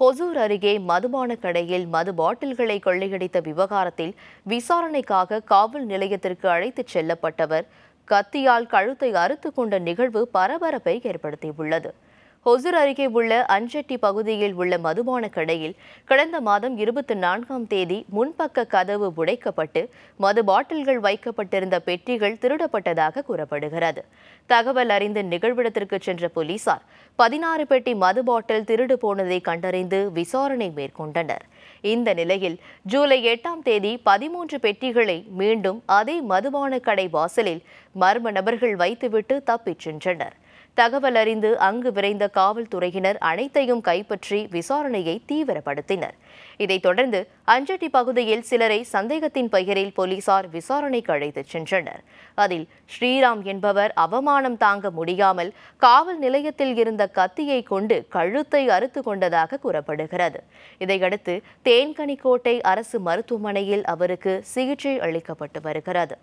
ஹொசூர் அருகே மதுபான கடையில் மது பாட்டில்களை கொள்ளையடித்த விவகாரத்தில் விசாரணைக்காக காவல் நிலையத்திற்கு அழைத்துச் செல்லப்பட்டவர் கத்தியால் கழுத்தை அறுத்து கொண்ட நிகழ்வு பரபரப்பை ஏற்படுத்தியுள்ளது ஹொசூர் அருகே உள்ள அஞ்செட்டி பகுதியில் உள்ள மதுபான கடையில் கடந்த மாதம் இருபத்தி நான்காம் தேதி முன்பக்க கதவு உடைக்கப்பட்டு மது பாட்டில்கள் வைக்கப்பட்டிருந்த பெட்டிகள் திருடப்பட்டதாக கூறப்படுகிறது தகவல் அறிந்து நிகழ்விடத்திற்கு சென்ற போலீசார் பதினாறு பெட்டி மது பாட்டில் திருடு போனதை கண்டறிந்து விசாரணை மேற்கொண்டனர் இந்த நிலையில் ஜூலை எட்டாம் தேதி பதிமூன்று பெட்டிகளை மீண்டும் அதே மதுபான கடை வாசலில் மர்ம நபர்கள் வைத்துவிட்டு தப்பிச் சென்றனர் தகவல் அறிந்து அங்கு விரைந்த காவல்துறையினர் அனைத்தையும் கைப்பற்றி விசாரணையை தீவிரப்படுத்தினர் இதைத் தொடர்ந்து அஞ்சட்டி பகுதியில் சிலரை சந்தேகத்தின் பெயரில் போலீசார் விசாரணைக்கு அழைத்துச் சென்றனர் அதில் ஸ்ரீராம் என்பவர் அவமானம் தாங்க முடியாமல் காவல் நிலையத்தில் இருந்த கத்தியை கொண்டு கழுத்தை அறுத்து கொண்டதாக கூறப்படுகிறது இதையடுத்து தேன்கனிக்கோட்டை அரசு மருத்துவமனையில் அவருக்கு சிகிச்சை அளிக்கப்பட்டு வருகிறது